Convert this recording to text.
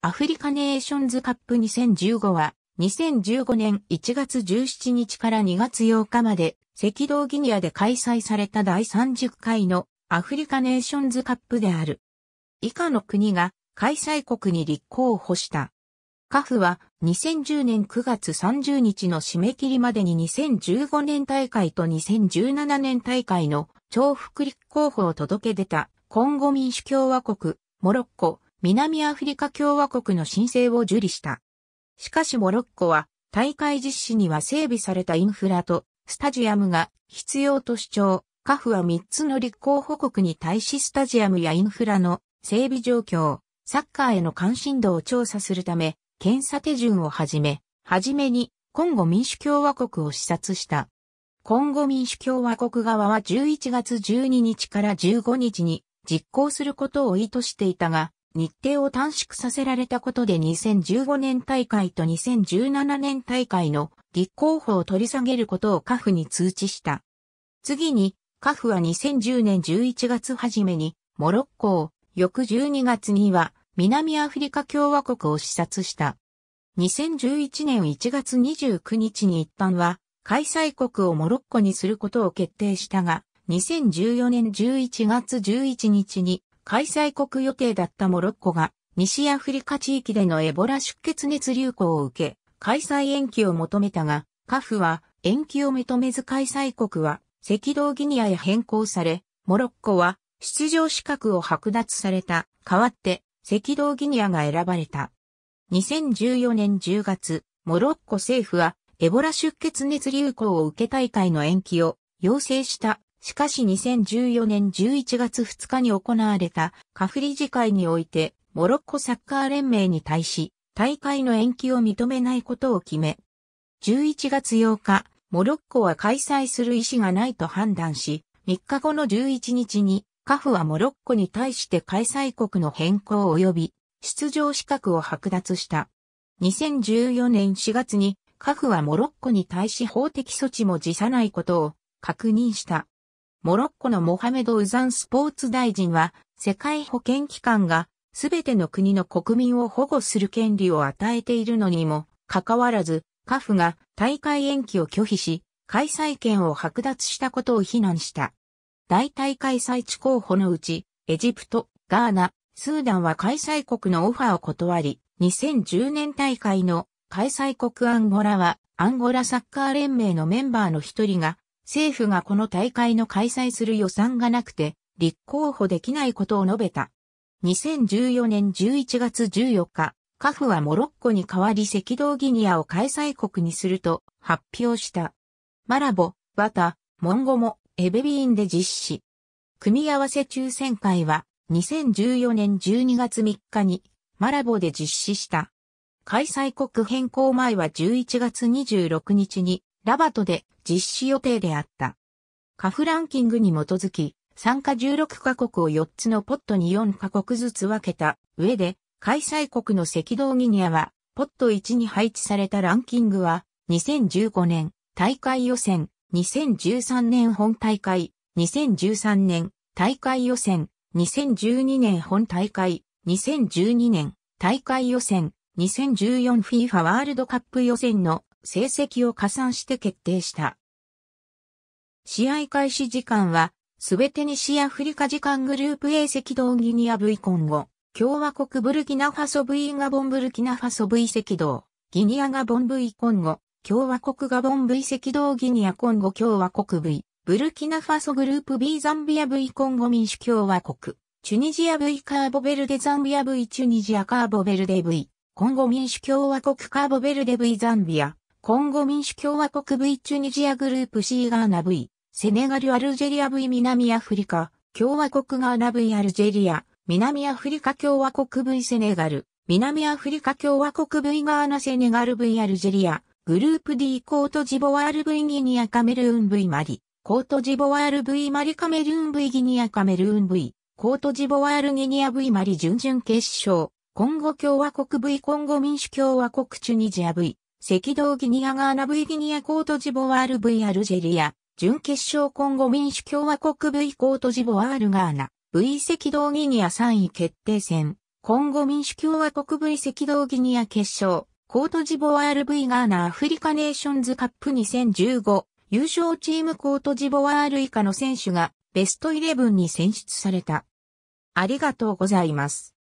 アフリカネーションズカップ2015は、2015年1月17日から2月8日まで、赤道ギニアで開催された第30回のアフリカネーションズカップである。以下の国が開催国に立候補した。カフは2010年9月30日の締め切りまでに2015年大会と2017年大会の重複立候補を届け出たコンゴ民主共和国、モロッコ、南アフリカ共和国の申請を受理した。しかしモロッコは大会実施には整備されたインフラとスタジアムが必要と主張。カフは3つの立候補国に対しスタジアムやインフラの整備状況、サッカーへの関心度を調査するため、検査手順をはじめ、はじめに、コンゴ民主共和国を視察した。コンゴ民主共和国側は11月12日から15日に実行することを意図していたが、日程を短縮させられたことで2015年大会と2017年大会の立候補を取り下げることをカフに通知した。次に、カフは2010年11月初めに、モロッコを、翌12月には、南アフリカ共和国を視察した。2011年1月29日に一般は、開催国をモロッコにすることを決定したが、2014年11月11日に開催国予定だったモロッコが、西アフリカ地域でのエボラ出血熱流行を受け、開催延期を求めたが、カフは延期を認めず開催国は赤道ギニアへ変更され、モロッコは出場資格を剥奪された。代わって赤道ギニアが選ばれた。2014年10月、モロッコ政府はエボラ出血熱流行を受け大会の延期を要請したしかし2014年11月2日に行われたカフ理事会において、モロッコサッカー連盟に対し、大会の延期を認めないことを決め、11月8日、モロッコは開催する意思がないと判断し、3日後の11日に、カフはモロッコに対して開催国の変更及び、出場資格を剥奪した。2014年4月に、カフはモロッコに対し法的措置も辞さないことを確認した。モロッコのモハメド・ウザンスポーツ大臣は、世界保健機関が、すべての国の国民を保護する権利を与えているのにも、かかわらず、カフが大会延期を拒否し、開催権を剥奪したことを非難した。大大開催地候補のうち、エジプト、ガーナ、スーダンは開催国のオファーを断り、2010年大会の開催国アンゴラは、アンゴラサッカー連盟のメンバーの一人が、政府がこの大会の開催する予算がなくて、立候補できないことを述べた。2014年11月14日、カフはモロッコに代わり赤道ギニアを開催国にすると発表した。マラボ、バタ、モンゴもエベビーンで実施。組み合わせ抽選会は2014年12月3日にマラボで実施した。開催国変更前は11月26日にラバトで実施予定であった。カフランキングに基づき、参加16カ国を4つのポットに4カ国ずつ分けた上で、開催国の赤道ギニアは、ポット1に配置されたランキングは、2015年大会予選、2013年本大会、2013年大会予選、2012年本大会、2012年大会予選、2014FIFA ワールドカップ予選の成績を加算して決定した。試合開始時間は、すべて西アフリカ時間グループ A 赤道ギニア V コンゴ、共和国ブルキナファソ V ガボンブルキナファソ V 赤道、ギニアガボン V コンゴ、共和国ガボン V 赤道ギニアコンゴ共和国 V、ブルキナファソグループ B ザンビア V コンゴ民主共和国、チュニジア V カーボベルデザンビア V チュニジアカーボベルデ V、コンゴ民主共和国カーボベルデ V ザンビア、コンゴ民主共和国 V チュニジアグループ C ガーナ V、セネガルアルジェリア V 南アフリカ、共和国ガーナ V アルジェリア、南アフリカ共和国 V セネガル、南アフリカ共和国 V ガーナセネガル V アルジェリア、グループ D コートジボワール V ギニアカメルーン V マリ、コートジボワール V マリカメルーン V ギニアカメルーン V、コートジボワールギニア V マリ準々決勝、コンゴ共和国 V コンゴ民主共和国チュニジア V、赤道ギニアガーナ V ギニアコートジボワール V アルジェリア、準決勝今後民主共和国 V コートジボワールガーナ、V 赤道ギニア3位決定戦、今後民主共和国 V 赤道ギニア決勝、コートジボワール V ガーナアフリカネーションズカップ2015、優勝チームコートジボワール以下の選手がベストイレブンに選出された。ありがとうございます。